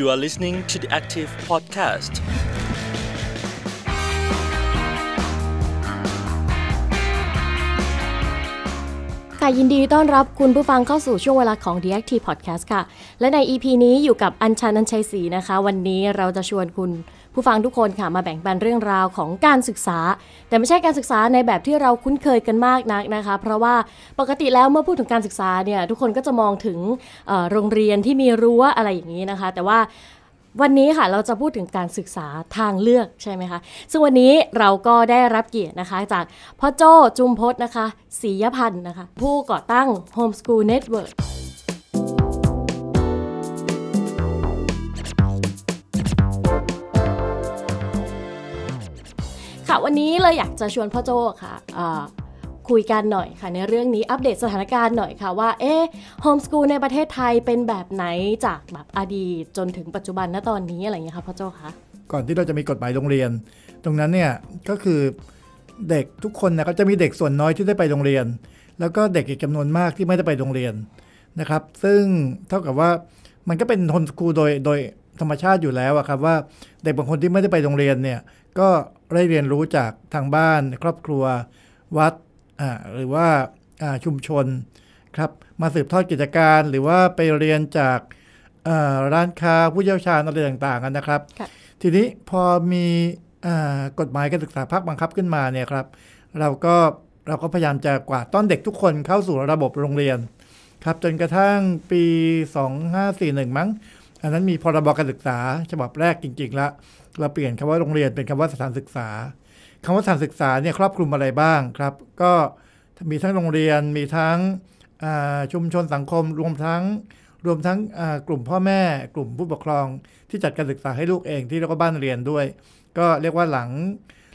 You are listening to the Active Podcast. ค่ะยินดีต้อนรับคุณผู้ฟังเข้าสู่ช่วงเวลาของ The Active Podcast ค่ะ และใน EP นี้อยู่กับ อัญชันอัญชัยศรีนะคะ วันนี้เราจะชวนคุณผู้ฟังทุกคนค่ะมาแบ่งปันเรื่องราวของการศึกษา แต่ไม่ใช่การศึกษาในแบบที่เราคุ้นเคยกันมากนักนะคะเพราะว่าปกติแล้วเมื่อพูดถึงการศึกษาเนี่ยทุกคนก็จะมองถึงโรงเรียนที่มีรั้วอะไรอย่างนี้นะคะแต่ว่าวันนี้ค่ะเราจะพูดถึงการศึกษาทางเลือกใช่ไหมคะซึ่งวันนี้เราก็ได้รับเกียรตินะคะจากพ่อโจจุมพศนะคะศิียพันธ์นะคะผู้ก่อตั้ง Homeschool Network ่ะวันนี้เลยอยากจะชวนพ่อโจค่ะคุยกันหน่อยค่ะในเรื่องนี้อัปเดตสถานการณ์หน่อยค่ะว่าเอ๊ะโฮมสกูลในประเทศไทยเป็นแบบไหนจากแบบอดีตจนถึงปัจจุบันณตอนนี้อะไรอย่างเงี้ยค่ะพ่อโจคะก่อนที่เราจะมีกฎหมายโรงเรียน ตรงนั้นเนี่ยก็คือเด็กทุกคนนะก็จะมีเด็กส่วนน้อยที่ได้ไปโรงเรียน แล้วก็เด็กอีกจำนวนมากที่ไม่ได้ไปโรงเรียนนะครับซึ่งเท่ากับว่ามันก็เป็นโฮมสกูลโดยโดยธรรมชาติอยู่แล้วครับว่าเด็กบางคนที่ไม่ได้ไปโรงเรียนเนี่ยก็ได้เรียนรู้จากทางบ้าน ครอบครัววัดหรือว่าชุมชนครับ มาสืบทอดกิจการหรือว่าไปเรียนจากร้านค้าผู้เชี่ยวชาญอะไรต่างๆกันนะครับ ทีนี้พอมีกฎหมายการศึกษาภาคบังคับขึ้นมาเนี่ยครับเราก็เราก็พยายามจะกวาดต้อนเด็กทุกคนเข้าสู่ระบบโรงเรียนครับ จนกระทั่งปี 2541 มั้งอันนั้นมีพรบการศึกษาฉบับแรกจริงๆละเราเปลี่ยนคำว่าโรงเรียนเป็นคำว่าสถานศึกษา คำว่าสถานศึกษาเนี่ยครอบคลุมอะไรบ้างครับ ก็มีทั้งโรงเรียนมีทั้งชุมชนสังคม รวมทั้ง รวมทั้งกลุ่มพ่อแม่ กลุ่มผู้ปกครอง ที่จัดการศึกษาให้ลูกเองที่เรียกว่าบ้านเรียนด้วย ก็เรียกว่าหลัง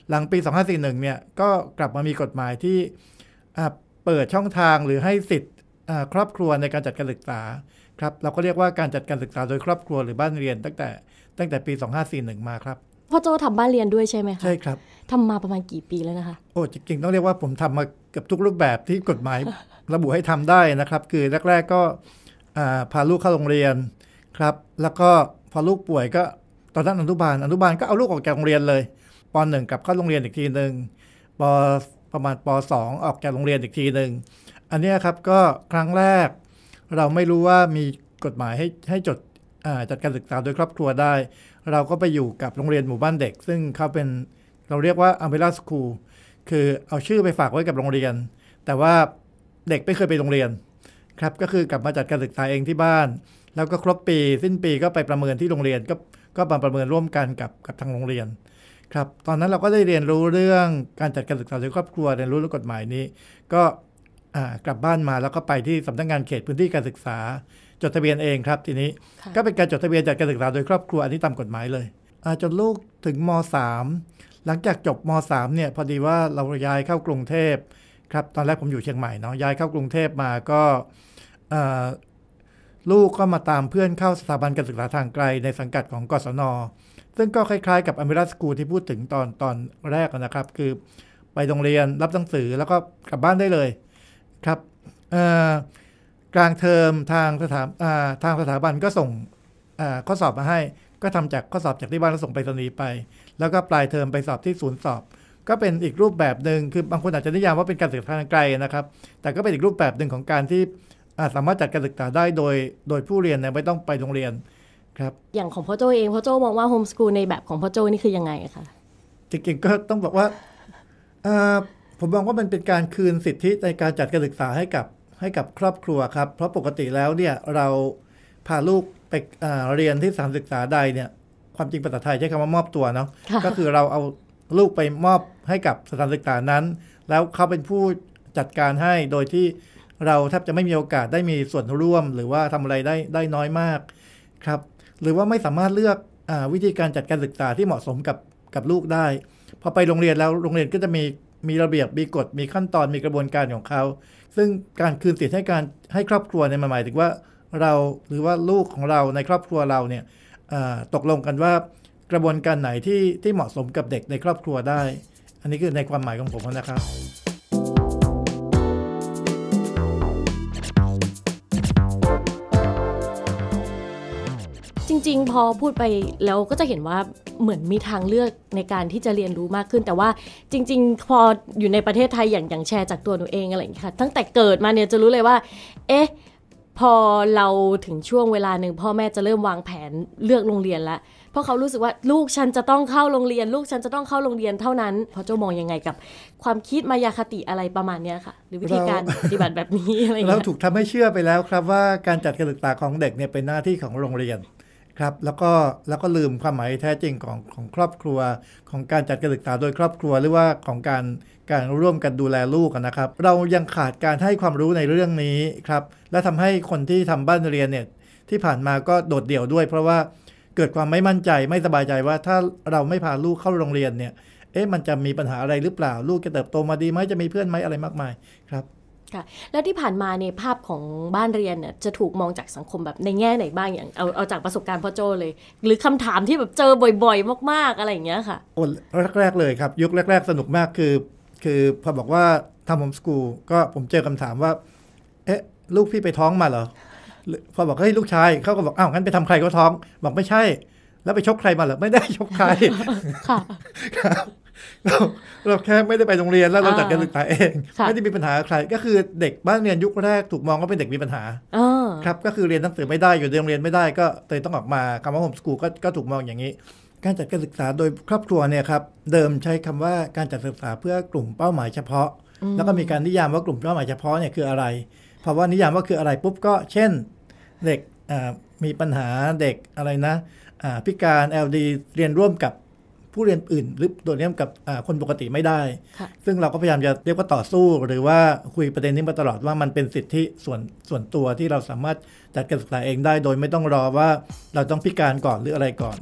หลังปี 2541เนี่ยก็กลับมามีกฎหมายที่เปิดช่องทางหรือให้สิทธิ์ครอบครัวในการจัดการศึกษาครับเราก็เรียกว่าการจัดการศึกษาโดยครอบครัวหรือบ้านเรียน ตั้งแต่ตั้งแต่ปี 2541 มาครับพ่อโจทำบ้านเรียนด้วยใช่ไหมคะใช่ครับทำมาประมาณกี่ปีแล้วนะคะโอ้จริงๆต้องเรียกว่าผมทำมาเกือบทุกรูปแบบที่กฎหมายระบุให้ทำได้นะครับ คือแรก ๆก็พาลูกเข้าโรงเรียนครับแล้วก็พอลูกป่วยก็ตอนนั้นอนุบาลอนุบาลก็เอาลูกออกจากโรงเรียนเลยปหนึ่งกลับเข้าโรงเรียนอีกทีหนึ่งปประมาณปสองออกจากโรงเรียนอีกทีหนึ่งอันนี้ครับก็ครั้งแรกเราไม่รู้ว่ามีกฎหมายให้ให้จดจัดการศึกษาโดยครอบครัวได้ เราก็ไปอยู่กับโรงเรียนหมู่บ้านเด็ก ซึ่งเขาเป็นเราเรียกว่าอเมริกาสคูลคือเอาชื่อไปฝากไว้กับโรงเรียน แต่ว่าเด็กไม่เคยไปโรงเรียนครับก็คือกลับมาจัดการศึกษาเองที่บ้าน แล้วก็ครบปี สิ้นปีก็ไปประเมินที่โรงเรียน ก็ก็มาประเมินร่วมกันกับกับทางโรงเรียนครับตอนนั้นเราก็ได้เรียนรู้เรื่องการจัดการศึกษาโดยครอบครัวเรียนรู้เรื่องกฎหมายนี้ก็กลับบ้านมาแล้วก็ไปที่สำนักงงานเขตพื้นที่การศึกษาจดทะเบียนเองครับทีนี้ก็เป็นการจดทะเบียนจากการศึกษาโดยครอบครัวอันนี้ตามกฎหมายเลยจนลูกถึงม .3 หลังจากจบม .3 เนี่ยพอดีว่าเราย้ายเข้ากรุงเทพครับตอนแรกผมอยู่เชียงใหม่เนาะย้ายเข้ากรุงเทพมาก็ลูกก็มาตามเพื่อนเข้าสถาบันการศึกษาทางไกลในสังกัดของกศนซึ่งก็คล้ายๆ กับอเมริสกูที่พูดถึงตอนตอนแรกนะครับ คือไปโรงเรียนรับหนังสือแล้วก็กลับบ้านได้เลยครับกลางเทอมทางสถาทางสถาบันก็ส่งข้อสอบมาให้ ก็ทำจากข้อสอบจากที่บ้านแล้วส่งไปสนีไป แล้วก็ปลายเทอมไปสอบที่ศูนย์สอบ ก็เป็นอีกรูปแบบหนึ่งคือบางคนอาจจะนิยามว่าเป็นการศึกษาทางไกลนะครับ แต่ก็เป็นอีกรูปแบบหนึ่งของการที่สามารถจัดการศึกษาได้โดยโดยผู้เรียนไม่ต้องไปโรงเรียนครับอย่างของพ่อโจเองพ่อโจมองว่าโฮมสกูลในแบบของพ่อโจนี่คือยังไงคะจริงๆก็ต้องบอกว่าผมมองว่ามันเป็นการคืนสิทธิในการจัดการศึกษาให้กับให้กับครอบครัวครับ เพราะปกติแล้วเนี่ย เราพาลูกไปเรียนที่สถานศึกษาใดเนี่ย ความจริงภาษาไทยใช้คำว่ามอบตัวเนาะก็คือเราเอาลูกไปมอบให้กับสถานศึกษานั้น แล้วเขาเป็นผู้จัดการให้โดยที่เราแทบจะไม่มีโอกาสได้มีส่วนร่วมหรือว่าทำอะไรได้ได้น้อยมากครับ หรือว่าไม่สามารถเลือกอวิธีการจัดการศึกษาที่เหมาะสมกับกับลูกได้พอไปโรงเรียนแล้วโรงเรียนก็จะมีมีระเบียบ มีกฎ มีขั้นตอน มีกระบวนการของเขา ซึ่งการคืนสิทธิ์ให้การให้ครอบครัวเนี่ยหมายถึงว่าเราหรือว่าลูกของเราในครอบครัวเราเนี่ยตกลงกันว่ากระบวนการไหนที่ที่เหมาะสมกับเด็กในครอบครัวได้ อันนี้คือในความหมายของผมนะครับจริงๆพอพูดไปแล้วก็จะเห็นว่าเหมือนมีทางเลือกในการที่จะเรียนรู้มากขึ้น แต่ว่าจริงๆพออยู่ในประเทศไทยอย่างอย่างแชร์จากตัวหนูเองอะไรอย่างนี้ค่ะ ตั้งแต่เกิดมาเนี่ยจะรู้เลยว่า เอ๊ะพอเราถึงช่วงเวลาหนึ่งพ่อแม่จะเริ่มวางแผนเลือกโรงเรียนละเพราะเขารู้สึกว่าลูกฉันจะต้องเข้าโรงเรียน ลูกฉันจะต้องเข้าโรงเรียนเท่านั้น พอเจ้ามองยังไงกับ ความคิดมายาคติอะไรประมาณนี้ค่ะหรือวิธีการปฏิบัติแบบนี้อะไรงี้เราถูกทำให้เชื่อไปแล้วครับว่าการจัดการศึกษาของเด็กเนี่ยเป็นหน้าที่ของโรงเรียนครับแล้วก็แล้วก็ลืมความหมายแท้จริงของของครอบครัว ของการจัดการศึกษาโดยครอบครัวหรือว่าของการการร่วมกันดูแลลูกนะครับ เรายังขาดการให้ความรู้ในเรื่องนี้ครับ และทำให้คนที่ทำบ้านเรียนเนี่ยที่ผ่านมาก็โดดเดี่ยวด้วย เพราะว่าเกิดความไม่มั่นใจไม่สบายใจว่าถ้าเราไม่พาลูกเข้าโรงเรียนเนี่ย เอ๊ะมันจะมีปัญหาอะไรหรือเปล่าลูกจะเติบโตมาดีไหมจะมีเพื่อนไหมอะไรมากมายครับค่ะแล้วที่ผ่านมาในภาพของบ้านเรียนเนี่ยจะถูกมองจากสังคมแบบในแง่ไหนบ้างอย่าง เอาเอาจากประสบการณ์พ่อโจเลย หรือคำถามที่แบบเจอบ่อยๆ มากๆ อะไรอย่างเงี้ยค่ะโอ้แรกๆเลยครับ ยุคแรกๆ สนุกมากคือ คือพอบอกว่าทำโฮมสกูลก็ผมเจอคำถามว่า เอ๊ะ ลูกพี่ไปท้องมาเหรอ พอบอกเฮ้ยลูกชายเขาก็บอก อ้าว งั้นไปทำใครก็ท้อง บอกไม่ใช่ แล้วไปชกใครมาเหรอไม่ได้ชกใครค่ะเราแค่ไม่ได้ไปโรงเรียนแล้วเราจัดการศึกษาเองไม่ได้มีปัญหาใครก็คือเด็กบ้านเรียนยุคแรก ถูกมองว่าเป็นเด็กมีปัญหาครับก็คือเรียนหนังสือไม่ได้อยู่ในโรงเรียนไม่ได้ ก็เลยต้องออกมาคำว่าโฮมสกูลก็ถูกมองอย่างนี้การจัดการศึกษาโดยครอบครัวเนี่ยครับเดิมใช้คำว่าการจัดศึกษาเพื่อกลุ่มเป้าหมายเฉพาะ แล้วก็มีการนิยามว่ากลุ่มเป้าหมายเฉพาะเนี่ยคืออะไรเพราะว่านิยามว่าคืออะไรปุ๊บก็เช่นเด็กมีปัญหาเด็กอะไรนะพิการ LD เรียนร่วมกับผู้เรียนอื่นหรือตัวนี้กับคนปกติไม่ได้ ซึ่งเราก็พยายามจะเรียกว่าต่อสู้ หรือว่าคุยประเด็นนี้มาตลอดว่ามันเป็นสิทธิส่วนส่วนตัวที่เราสามารถจัดการศึกษาเองได้ โดยไม่ต้องรอว่าเราต้องพิการก่อนหรืออะไรก่อน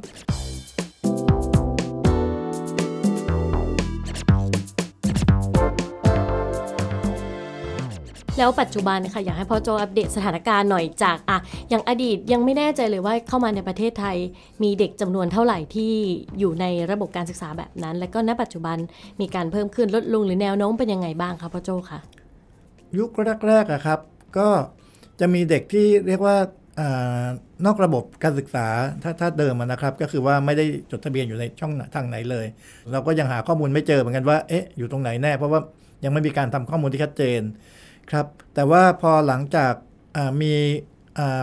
แล้วปัจจุบันค่ะ อยากให้พ่อโจอัปเดตสถานการณ์หน่อยจากอ่ะอย่างอดีตยังไม่แน่ใจเลยว่าเข้ามาในประเทศไทย มีเด็กจำนวนเท่าไหร่ที่อยู่ในระบบการศึกษาแบบนั้น แล้วก็ณปัจจุบันมีการเพิ่มขึ้นลดลงหรือแนวโน้มเป็นยังไงบ้างคะพ่อโจคะยุคแรกๆอะครับก็จะมีเด็กที่เรียกว่านอกระบบการศึกษาถ้าถ้าเดิมนะครับ ก็คือว่าไม่ได้จดทะเบียนอยู่ในช่องทางไหนเลย เราก็ยังหาข้อมูลไม่เจอเหมือนกันว่าเอ๊ะอยู่ตรงไหนแน่ เพราะว่ายังไม่มีการทำข้อมูลที่ชัดเจนครับแต่ว่าพอหลังจากมี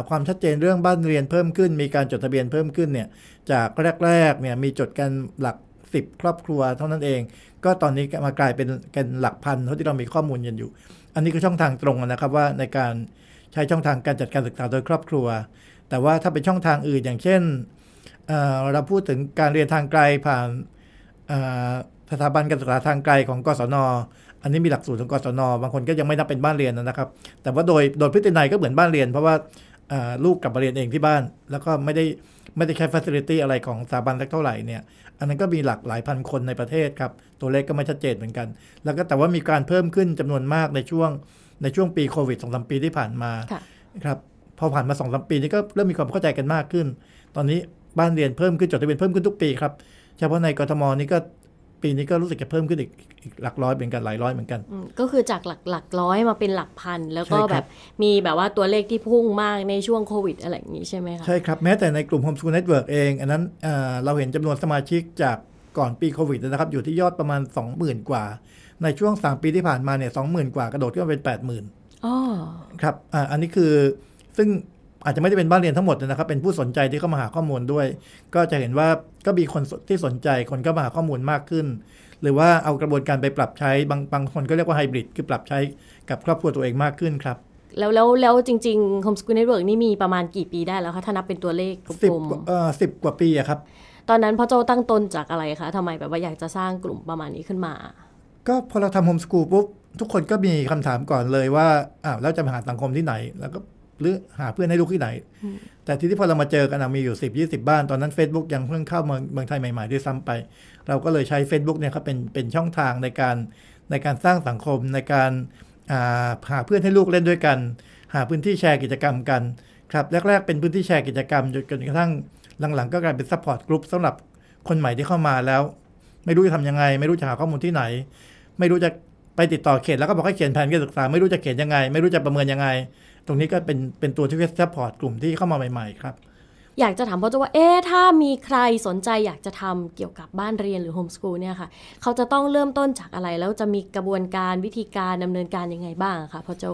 ความชัดเจนเรื่องบ้านเรียนเพิ่มขึ้น มีการจดทะเบียนเพิ่มขึ้นเนี่ยจากแรกๆเนี่ยมีจดกันหลัก10ครอบครัวเท่านั้นเอง ก็ตอนนี้มากลายเป็นกันหลักพันเท่าที่เรามีข้อมูลยันอยู่ อันนี้ก็ช่องทางตรงนะครับว่าในการใช้ช่องทางการจัดการศึกษาโดยครอบครัว แต่ว่าถ้าเป็นช่องทางอื่นอย่างเช่นเเราพูดถึงการเรียนทางไกลผ่านสถาบันการศึกษาทางไกลของกศนอันนี้มีหลักสูตรของกศนบางคนก็ยังไม่นับเป็นบ้านเรียนนะครับ แต่ว่าโดยโดยพฤตินัยก็เหมือนบ้านเรียน เพราะว่าลูกกลับมาเรียนเองที่บ้าน แล้วก็ไม่ได้ไม่ได้ใช้ฟัสิลิตี้อะไรของสถาบันสักเท่าไหร่เนี่ยอันนั้นก็มีหลักหลายพันคนในประเทศครับ ตัวเลขก็ไม่ชัดเจนเหมือนกัน แล้วก็แต่ว่ามีการเพิ่มขึ้นจำนวนมากในช่วงในช่วงปีโควิดสองสามปีที่ผ่านมาครับพอผ่านมาสองสามปีนี้ก็เริ่มมีความเข้าใจกันมากขึ้น ตอนนี้บ้านเรียนเพิ่มขึ้นจดทะเบียนเพิ่มขึ้นทุกปีครับเฉพาะในกรทมนี่ก็ปีนี้ก็รู้สึกจะเพิ่มขึ้นอีกอกหลักร้อยเป็นกัน หลายร้อยเหมือนกัน ก็คือจากหลักหลักร้อยมาเป็นหลักพันแล้วก็แบบมีแบบว่าตัวเลขที่พุ่งมากในช่วงโควิด อะไรอย่างนี้ใช่ไหมคะใช่ครับ แม้แต่ในกลุ่ม Homeschool Network เอง อันนั้นเราเห็นจำนวนสมาชิกจากก่อนปีโควิดนะครับ อยู่ที่ยอดประมาณ 20,000กว่า ในช่วง3ปีที่ผ่านมาเนี่ย20,000 กว่ากระโดดขึ้นมาเป็น 80,000อ๋อครับอันนี้คือซึ่งอาจจะไม่ได้เป็นบ้านเรียนทั้งหมดนะครับเป็นผู้สนใจที่เข้ามาหาข้อมูลด้วย ก็จะเห็นว่าก็มีคนที่สนใจคนก็มาหาข้อมูลมากขึ้น หรือว่าเอากระบวนการไปปรับใช้บางบางคนก็เรียกว่าไฮบริดคือปรับใช้กับครอบครัวตัวเองมากขึ้นครับ แล้วแล้วแล้วจริง ๆ Homeschool Network นี่มีประมาณกี่ปีได้แล้วคะถ้านับเป็นตัวเลขสิบเอ่อสิบกว่าปีอะครับตอนนั้นพ่อโจตั้งต้นจากอะไรคะทำไมแบบว่าอยากจะสร้างกลุ่มประมาณนี้ขึ้นมาก็พอเราทำโฮมสกูลปุ๊บทุกคนก็มีคำถามก่อนเลยว่าอ้าวแล้วจะไปหาสังคมที่ไหนแล้วก็หรือหาเพื่อนให้ลูกที่ไหน แต่ทีที่พอเรามาเจอกันมีอยู่สิบยี่สิบบ้าน ตอนนั้น Facebook ยังเพิ่งเข้ามาเมืองไทยใหม่ ๆ ด้วยซ้ำไป เราก็เลยใช้ Facebook เนี่ยครับเป็นเป็นช่องทางในการในการสร้างสังคมในการาหาเพื่อนให้ลูกเล่นด้วยกัน หาพื้นที่แชร์กิจกรรมกันครับแรก ๆ เป็นพื้นที่แชร์กิจกรรมจนกระทั่งหลัง ๆ ก็กลายเป็นซัพพอร์ตกลุ่มสำหรับคนใหม่ที่เข้ามาแล้ว ไม่รู้จะทำยังไง ไม่รู้จะหาข้อมูลที่ไหน ไม่รู้จะไปติดต่อเขต แล้วก็บอกให้เขียนแผนการศึกษาไม่รู้จะเขียนยังไง ไม่รู้จะประเมินยังไงตรงนี้ก็เป็นเป็นตัวที่จะ support กลุ่มที่เข้ามาใหม่ ๆ ครับ อยากจะถามพ่อจ้าว่า เอ๊ะถ้ามีใครสนใจ อยากจะทำเกี่ยวกับบ้านเรียนหรือโฮมสกูลเนี่ยค่ะ เขาจะต้องเริ่มต้นจากอะไร แล้วจะมีกระบวนการวิธีการดำเนินการยังไงบ้างคะพ่อโจ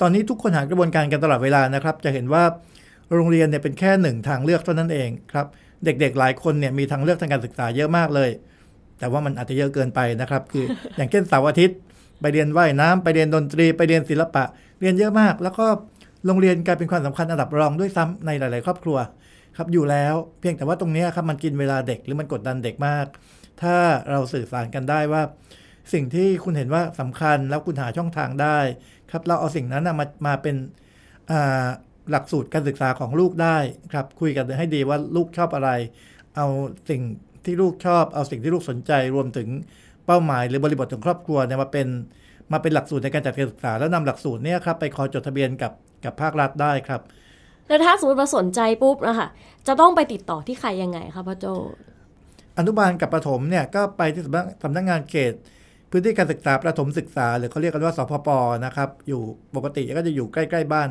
ตอนนี้ทุกคนหากระบวนการกันตลอดเวลานะครับ จะเห็นว่าโรงเรียนเนี่ยเป็นแค่หนึ่งทางเลือกเท่านั้นเองครับ เด็กๆ หลายคนเนี่ยมีทางเลือกทางการศึกษาเยอะมากเลย แต่ว่ามันอาจจะเยอะเกินไปนะครับ คืออย่างเช่นเสาร์อาทิตย์ไปเรียนว่ายน้ำไปเรียนดนตรีไปเรียนศิลปะ เรียนเยอะมาก แล้วก็โรงเรียนกลายเป็นความสำคัญอันดับรองด้วยซ้ำในหลาย ๆ ครอบครัวครับอยู่แล้วเพียงแต่ว่าตรงนี้ครับมันกินเวลาเด็กหรือมันกดดันเด็กมาก ถ้าเราสื่อสารกันได้ว่า สิ่งที่คุณเห็นว่าสำคัญแล้วคุณหาช่องทางได้ ครับเราเอาสิ่งนั้นมามาเป็นหลักสูตรการศึกษาของลูกได้ ครับคุยกันให้ดีว่าลูกชอบอะไร เอาสิ่งที่ลูกชอบ เอาสิ่งที่ลูกสนใจรวมถึงเป้าหมาย หรือบริบทของครอบครัวเนี่ยมาเป็นมาเป็นหลักสูตรในการจัดการศึกษา แล้วนำหลักสูตรเนี่ยครับไปขอจดทะเบียนกับกับภาครัฐได้ครับ แล้วถ้าสมมติมาสนใจปุ๊บนะคะจะต้องไปติดต่อที่ใครยังไงคะพ่อโจอนุบาลกับประถมเนี่ย ก็ไปที่สำนักงานเขต พื้นที่การศึกษาประถมศึกษาหรือเขาเรียกกันว่า สพปนะครับอยู่ปกติก็จะอยู่ใกล้ๆบ้าน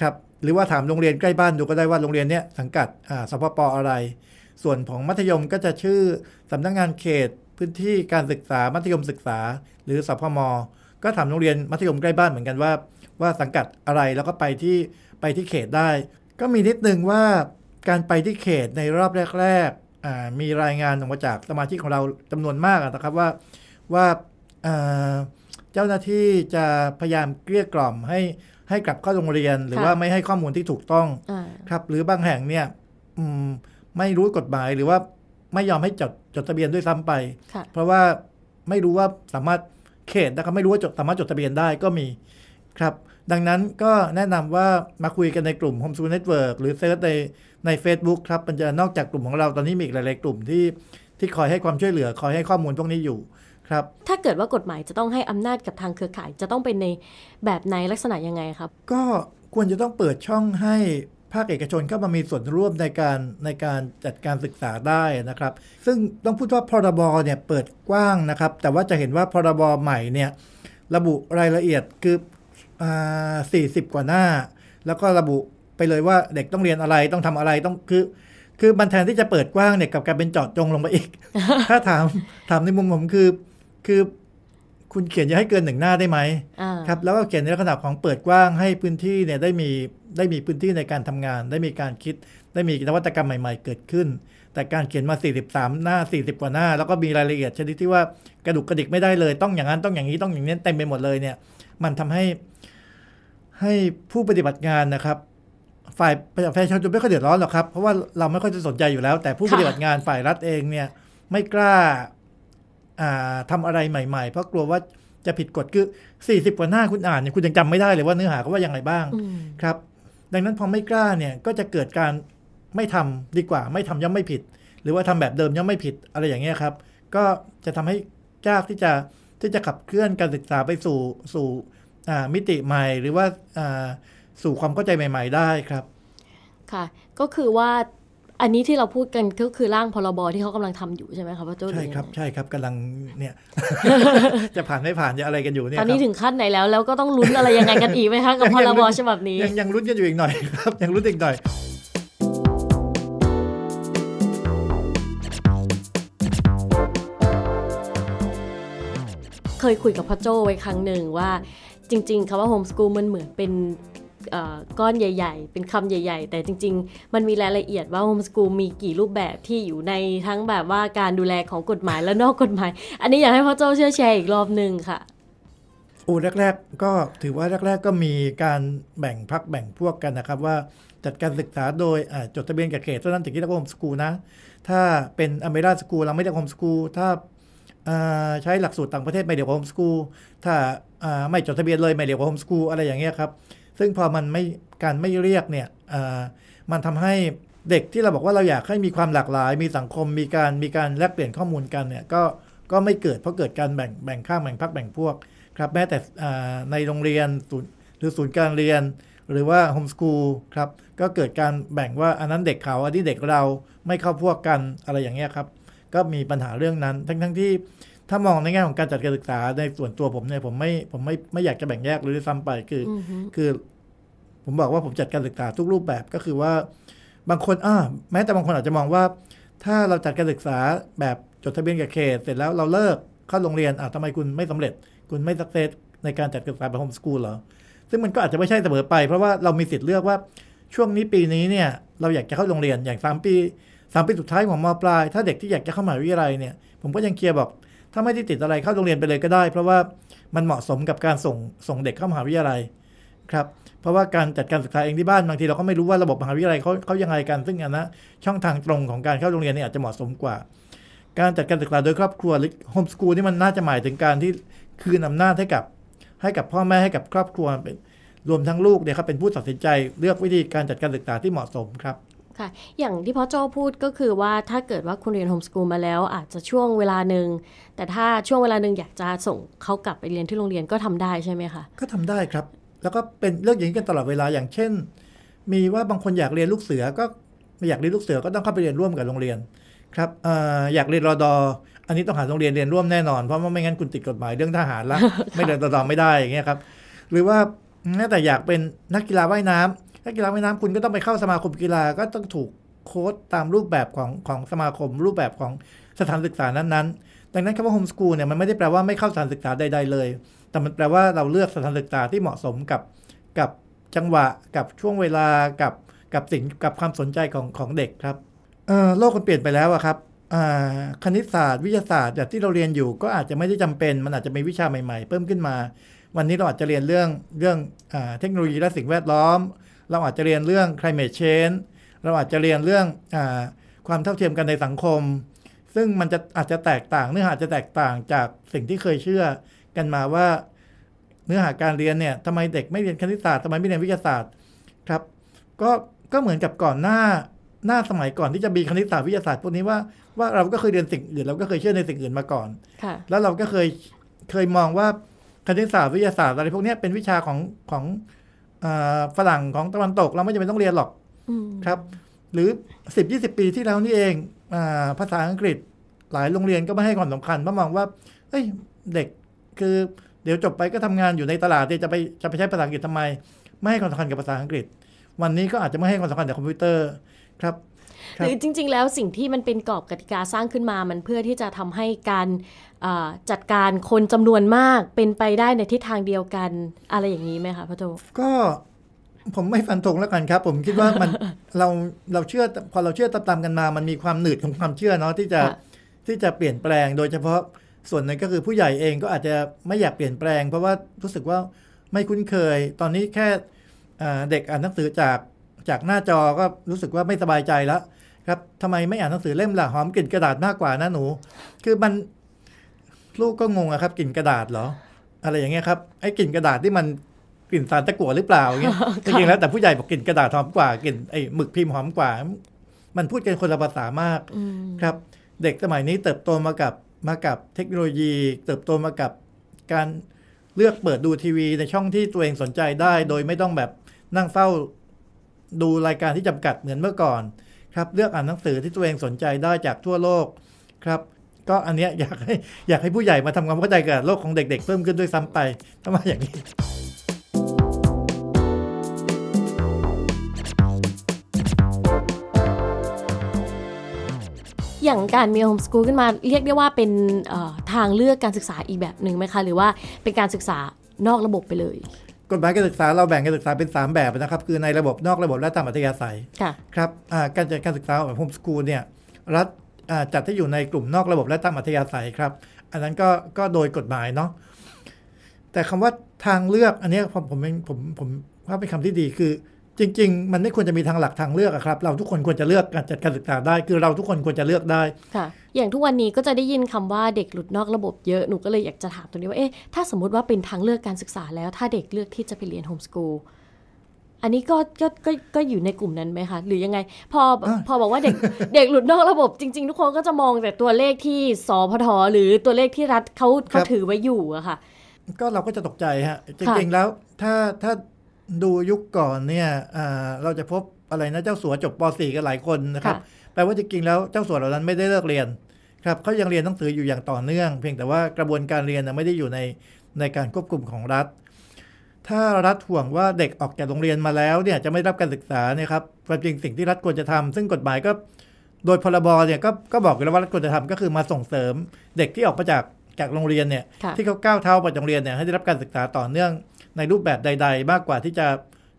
ครับหรือว่าถามโรงเรียนใกล้บ้านดูก็ได้ว่าโรงเรียนเนี้ยสังกัดสพปอะไร ส่วนของมัธยมก็จะชื่อสำนักงงานเขตพื้นที่การศึกษามัธยมศึกษาหรือสพมก็ถามโรงเรียนมัธยมใกล้บ้านเหมือนกันว่าว่าสังกัดอะไรแล้วก็ไปที่ไปที่เขตได้ ก็มีนิดนึงว่าการไปที่เขตในรอบแรกๆมีรายงานออกมาจากสมาชิกของเราจำนวนมากนะครับว่าว่าเจ้าหน้าที่จะพยายามเกลี้ยกล่อมให้ให้กลับเข้าโรงเรียน หรือว่าไม่ให้ข้อมูลที่ถูกต้องครับ หรือบางแห่งเนี่ยไม่รู้กฎหมายหรือว่าไม่ยอมให้จดจดทะเบียนด้วยซ้ำไป เพราะว่าไม่รู้ว่าสามารถเขตนะครับไม่รู้ว่าจดสามารถจดทะเบียนได้ก็มีครับ ดังนั้นก็แนะนำว่ามาคุยกันในกลุ่ม Home School Network หรือเซิร์ชในในเ a c e b o o k ครับมันจะนอกจากกลุ่มของเราตอนนี้มีอีกหลาย ๆกลุ่มที่ที่คอยให้ความช่วยเหลือ คอยให้ข้อมูลพวกนี้อยู่ครับถ้าเกิดว่ากฎหมายจะต้องให้อำนาจกับทางเครือข่าย จะต้องเป็นในแบบไหนลักษณะยังไงครับ ก็ควรจะต้องเปิดช่องให้ภาคเอกชนเข้ามามีส่วนร่วมในการในการจัดการศึกษาได้นะครับ ซึ่งต้องพูดว่าพรบเนี่ยเปิดกว้างนะครับ แต่ว่าจะเห็นว่าพรบใหม่เนี่ย ระบุรายละเอียดคือสสี่ิบกว่าหน้า แล้วก็ระบุไปเลยว่าเด็กต้องเรียนอะไรต้องทำอะไรต้อง คือคือบันแทนที่จะเปิดกว้างเนี่ยกับการเป็นเจาะจงลงไปอีก ถ้าถามถามในมุมผมคือคือคุณเขียนอย่าให้เกินหนึ่งหน้าได้ไหมครับแล้วก็เขียนในลักษณะของเปิดกว้างให้พื้นที่เนี่ยได้มีได้มีพื้นที่ในการทำงาน ได้มีการคิด ได้มีนวัตกรรมใหม่ ๆ เกิดขึ้น แต่การเขียนมา 43 หน้า 40 กว่าหน้า แล้วก็มีรายละเอียดชนิดที่ว่ากระดุกกระดิกไม่ได้เลย ต้องอย่างนั้นต้องอย่างนี้ต้องอย่างนี้เต็มไปหมดเลยเนี่ย มันทำให้ให้ผู้ปฏิบัติงานนะครับ ฝ่ายประชาชนไม่ค่อยเดือดร้อนหรอกครับ เพราะว่าเราไม่ค่อยจะสนใจอยู่แล้ว แต่ผู้ปฏิบัติงานฝ่ายรัฐเองเนี่ยไม่กล้าทำอะไรใหม่ ๆ เพราะกลัวว่าจะผิดกฎคือ40 กว่าหน้าคุณอ่านเนี่ยคุณยังจำไม่ได้เลยว่าเนื้อหาเขาว่าอย่างไรบ้างครับดังนั้นพอไม่กล้าเนี่ยก็จะเกิดการไม่ทำดีกว่าไม่ทำย่อมไม่ผิด หรือว่าทำแบบเดิมย่อมไม่ผิดอะไรอย่างเงี้ยครับก็จะทำให้ยากที่จะที่จะขับเคลื่อนการศึกษาไปสู่สู่มิติใหม่ หรือว่าสู่ความเข้าใจใหม่ ๆได้ครับ ค่ะก็คือว่าอันนี้ที่เราพูดกันก็คือร่างพรบที่เขากำลังทำอยู่ใช่ไหมครับว่าเจ้าใช่ครับใช่ครับกำลังเนี่ยจะผ่านไม่ผ่านจะอะไรกันอยู่เนี่ยตอนนี้ถึงขั้นไหนแล้ว แล้วก็ต้องลุ้นอะไรยังไงกันอีกไหมคะกับพรบฉบับนี้ยังยังลุ้นกันอยู่อีกหน่อยครับยังลุ้นอีกหน่อยเคยคุยกับพ่อโจไว้ครั้งหนึ่งว่าจริงๆคำว่าโฮมสกูลมันเหมือนเป็นก้อนใหญ่ ๆ เป็นคำใหญ่ๆ แต่จริงๆ มันมีรายละเอียดว่าโฮมสกูลมีกี่รูปแบบที่อยู่ในทั้งแบบว่าการดูแลของกฎหมายและนอกกฎหมาย อันนี้อยากให้พ่อโจ้ช่วยแชร์อีกรอบหนึ่งค่ะออ้แรก ๆ ก็ถือว่าแรก ๆ ก็มีการแบ่งพักแบ่งพวกกันนะครับว่าจัดการศึกษาโดยจดทะเบียนกับเขตเท่านั้นถึงที่เรียกว่าโฮมสกูลนะ ถ้าเป็นอเมริกาสกูลเราไม่เรียกโฮมสกูล ถ้าใช้หลักสูตรต่างประเทศไม่เรียกว่าโฮมสกูล ถ้าไม่จดทะเบียนเลยไม่เรียกว่าโฮมสกูลอะไรอย่างเงี้ยครับซึ่งพอมันไม่การไม่เรียกเนี่ยมันทำให้เด็กที่เราบอกว่าเราอยากให้มีความหลากหลาย มีสังคมมีการมีการแลกเปลี่ยนข้อมูลกันเนี่ยก็ก็ไม่เกิดเพราะเกิดการแบ่งแบ่งข้างแบ่งพักแบ่งพวกครับ แม้แต่ในโรงเรียนหรือศูนย์การเรียน หรือว่าโฮมสกูลครับก็เกิดการแบ่งว่าอันนั้นเด็กเขาอันนี้เด็กเราไม่เข้าพวกกันอะไรอย่างเงี้ยครับก็มีปัญหาเรื่องนั้นทั้งทั้งที่ถ้ามองในแง่ของการจัดการศึกษาในส่วนตัวผมเนี่ยผมไม่ผมไม่ไม่อยากจะแบ่งแยกหรือซ้ำไปคือ คือ ผมบอกว่าผมจัดการศึกษาทุกรูปแบบก็คือว่า บางคนอ่าแม้แต่บางคนอาจจะมองว่า ถ้าเราจัดการศึกษาแบบจดทะเบียนกับเขตเสร็จแล้วเราเลิกเข้าโรงเรียนอ่าทำไมคุณไม่สำเร็จ คุณไม่สักเซสในการจัดการศึกษาแบบโฮมสกูลเหรอซึ่งมันก็อาจจะไม่ใช่เสมอไป เพราะว่าเรามีสิทธิ์เลือกว่าช่วงนี้ปีนี้เนี่ย เราอยากจะเข้าโรงเรียนอย่างสามปีสามปีสุดท้ายของมปลาย ถ้าเด็กที่อยากจะเข้ามหาวิทยาลัยเนี่ยผมก็ยังเคลียร์บอกถ้าไม่ได้ติดอะไรเข้าโรงเรียนไปเลยก็ได้ เพราะว่ามันเหมาะสมกับการส่งส่งเด็กเข้ามหาวิทยาลัยครับเพราะว่าการจัดการศึกษาเองที่บ้านบางทีเราก็ไม่รู้ว่าระบบมหาวิทยาลัยเขาเขายังไงกันซึ่งอันนะช่องทางตรงของการเข้าโรงเรียนนี่อาจจะเหมาะสมกว่า การจัดการศึกษาโดยครอบครัวหรือโฮมสกูลนี่มันน่าจะหมายถึงการที่คืนอำนาจให้กับ ให้กับพ่อแม่ให้กับครอบครัวรวมทั้งลูกเนี่ยครับเป็นผู้ตัดสินใจเลือกวิธีการจัดการศึกษาที่เหมาะสมครับค่ะอย่างที่พ่อโจ้พูดก็คือว่าถ้าเกิดว่าคุณเรียนโฮมสกูลมาแล้ว อาจจะช่วงเวลาหนึ่งแต่ถ้าช่วงเวลาหนึ่งอยากจะส่งเขากลับไปเรียนที่โรงเรียนก็ทำได้ใช่ไหมคะก็ทำได้ครับ แล้วก็เป็นเรื่องอย่างนี้กันตลอดเวลาอย่างเช่น มีว่าบางคนอยากเรียนลูกเสือ ก็อยากเรียนลูกเสือก็ต้องเข้าไปเรียนร่วมกับโรงเรียนครับออยากเรียนรอดออันนี้ต้องหาโรงเรียนเรียนร่วมแน่นอนเพราะว่าไม่งั้นคุณติดกฎหมายเรื่องทหารละไม่เรียนรอดอไม่ได้อย่างเงี้ยครับหรือว่าแต่อยากเป็นนักกีฬาว่ายน้ำถ้ากีฬาว่ายน้ำคุณก็ต้องไปเข้าสมาคมกีฬาก็ต้องถูกโค้ดตามรูปแบบของของสมาคมรูปแบบของสถานศึกษานั้นๆ ดังนั้นคำว่าโฮมสกูลเนี่ยมันไม่ได้แปลว่าไม่เข้าสถานศึกษาใดๆเลย แต่มันแปลว่าเราเลือกสถานศึกษาที่เหมาะสม กับกับจังหวะกับช่วงเวลากับกับสิ่งกับความสนใจของของเด็กครับโลกมันเปลี่ยนไปแล้วอะครับคณิตศาสตร์วิทยาศาสตร์แบบที่เราเรียนอยู่ ก็อาจจะไม่ได้จำเป็น มันอาจจะมีวิชาใหม่ๆ เพิ่มขึ้นมา วันนี้เราอาจจะเรียนเรื่องเรื่องอเทคโนโลยีและสิ่งแวดล้อมเราอาจจะเรียนเรื่อง climate change เราอาจจะเรียนเรื่องอความเท่าเทียมกันในสังคม ซึ่งมันจะอาจจะแตกต่าง เนื้อหาจะแตกต่างจากสิ่งที่เคยเชื่อกันมาว่า เนื้อหาการเรียนเนี่ยทำไมเด็กไม่เรียนคณิตศาสตร์ทำไมไม่เรียนวิทยาศาสตร์ครับก็ก็เหมือนกับก่อนหน้าหน้าสมัยก่อนที่จะมีคณิตศาสตร์วิทยาศาสตร์พวกนี้ว่าว่าเราก็เคยเรียนสิ่งอื่นเราก็เคยเชื่อในสิ่งอื่นมาก่อนแล้วเราก็เคยเคยมองว่าคณิตศาสตร์วิทยาศาสตร์อะไรพวกนี้เป็นวิชาของของฝรั่งของตะวันตกเราไม่จำเป็นต้องเรียนหรอกครับ หรือสิบยี่สิบปีที่แล้วนี่เองอภาษาอังกฤษหลายโรงเรียนก็ไม่ให้ความสำคัญเพราะมองว่าเอ้ยเด็กคือ เดี๋ยวจบไปก็ทำงานอยู่ในตลาดจะไปจะไปใช้ภาษาอังกฤษทำไม ไม่ให้ความสำคัญกับภาษาอังกฤษ วันนี้ก็อาจจะไม่ให้ความสำคัญกับคอมพิวเตอร์ครับหรือจริง ๆ แล้วสิ่งที่มันเป็นกรอบกติกาสร้างขึ้นมา มันเพื่อที่จะทำให้การจัดการคนจำนวนมาก เป็นไปได้ในทิศทางเดียวกันอะไรอย่างนี้ไหมคะพระโจก็ผมไม่ฟันธงแล้วกันครับ ผมคิดว่ามันเราเราเชื่อพอเราเชื่อตามๆกันมา มันมีความหนืดของความเชื่อเนาะที่จะที่จะเปลี่ยนแปลง โดยเฉพาะส่วนหนึ่งก็คือผู้ใหญ่เองก็อาจจะไม่อยากเปลี่ยนแปลง เพราะว่ารู้สึกว่าไม่คุ้นเคย ตอนนี้แค่เด็กอ่านหนังสือจากจากหน้าจอก็รู้สึกว่าไม่สบายใจแล้วครับทำไมไม่อ่านหนังสือเล่มล่ะหอมกลิ่นกระดาษมากกว่านะหนู คือมันลูกก็งงอะครับกลิ่นกระดาษเหรอ อะไรอย่างเงี้ยครับไอ้กลิ่นกระดาษที่มันกลิ่นสารตะกั่วหรือเปล่าเงี้ยจริงๆแล้วแต่ผู้ใหญ่บอกกลิ่นกระดาษหอมกว่ากลิ่นไอ้หมึกพิมพ์หอมกว่ามันพูดกันคนละภาษามากครับ เด็กสมัยนี้เติบโตมากับมากับเทคโนโลยี เติบโตมากับการเลือกเปิดดูทีวี ในช่องที่ตัวเองสนใจได้ โดยไม่ต้องแบบนั่งเฝ้าดูรายการที่จำกัดเหมือนเมื่อก่อนครับเลือกอ่านหนังสือที่ตัวเองสนใจได้จากทั่วโลกครับ ก็อันเนี้ยอยากให้อยากให้ผู้ใหญ่มาทำความเข้าใจกับโลกของเด็ก ๆ เพิ่มขึ้นด้วยซ้ำไปทำไมอย่างนี้ อย่างการมีโฮมสกูลขึ้นมาเรียกได้ว่าเป็นทางเลือกการศึกษาอีกแบบหนึ่งไหมคะ หรือว่าเป็นการศึกษานอกระบบไปเลยกฎหมายการศึกษาเราแบ่งการศึกษาเป็น 3 แบบนะครับ คือในระบบนอกระบบและตามอัธยาศัยครับการจัดการศึกษาแบบโฮมสกูลเนี่ยรัฐจัดให้อยู่ในกลุ่มนอกระบบและตามอัธยาศัยครับ อันนั้นก็ก็โดยกฎหมายเนาะแต่คำว่าทางเลือกอันนี้ผมผมผมผมว่าเป็นคำที่ดีคือจริงๆ มันไม่ควรจะมีทางหลักทางเลือกครับเราทุกคนควรจะเลือกการจัดการศึกษาได้ คือเราทุกคนควรจะเลือกได้ค่ะ อย่างทุกวันนี้ก็จะได้ยินคำว่าเด็กหลุดนอกระบบเยอะหนูก็เลยอยากจะถามตรงนี้ว่าเอ๊ะถ้าสมมติว่าเป็นทางเลือกการศึกษาแล้ว ถ้าเด็กเลือกที่จะไปเรียนโฮมสกูลอันนี้ก็ก็ก็ก็อยู่ในกลุ่มนั้นไหมคะหรือยังไงพอพอบอกว่าเด็กเด็กหลุดนอกระบบจริงๆทุกคนก็จะมองแต่ตัวเลขที่สพทหรือตัวเลขที่รัฐเขาเขาถือไว้อยู่อะค่ะก็เราก็จะตกใจฮะจริงๆแล้วถ้าถ้าดูยุคก่อนเนี่ยเราจะพบอะไรนะเจ้าสัวจบป .4 กันหลายคนนะครับแปลว่าจริงๆแล้วเจ้าสัวเหล่านั้นไม่ได้เลิกเรียน ครับเขายังเรียนหนังสืออยู่อย่างต่อเนื่อง เพียงแต่ว่ากระบวนการเรียนไม่ได้อยู่ในในการควบคุมของรัฐ ถ้ารัฐห่วงว่าเด็กออกจากโรงเรียนมาแล้วเนี่ยจะไม่รับการศึกษาเนี่ยครับ ความจริงสิ่งที่รัฐควรจะทำซึ่งกฎหมายก็โดยพรบเนี่ยก็ก็บอกเแล้วว่ารัฐควรจะทำก็คือมาส่งเสริม เด็กที่ออกมาจากจากโรงเรียนเนี่ยที่เขาก้าวเท้าไปจากโรงเรียนเนี่ยให้ได้รับการศึกษาต่อเนื่องในรูปแบบใดๆ มากกว่าที่จะ